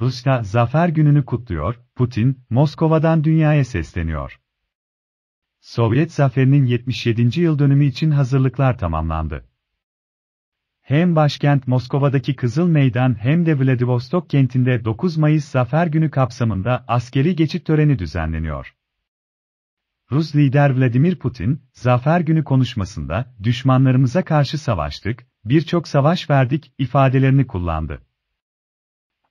Rusya zafer gününü kutluyor, Putin, Moskova'dan dünyaya sesleniyor. Sovyet zaferinin 77. yıl dönümü için hazırlıklar tamamlandı. Hem başkent Moskova'daki Kızıl Meydan hem de Vladivostok kentinde 9 Mayıs Zafer Günü kapsamında askeri geçit töreni düzenleniyor. Rus lider Vladimir Putin, Zafer Günü konuşmasında düşmanlarımıza karşı savaştık, birçok savaş verdik ifadelerini kullandı.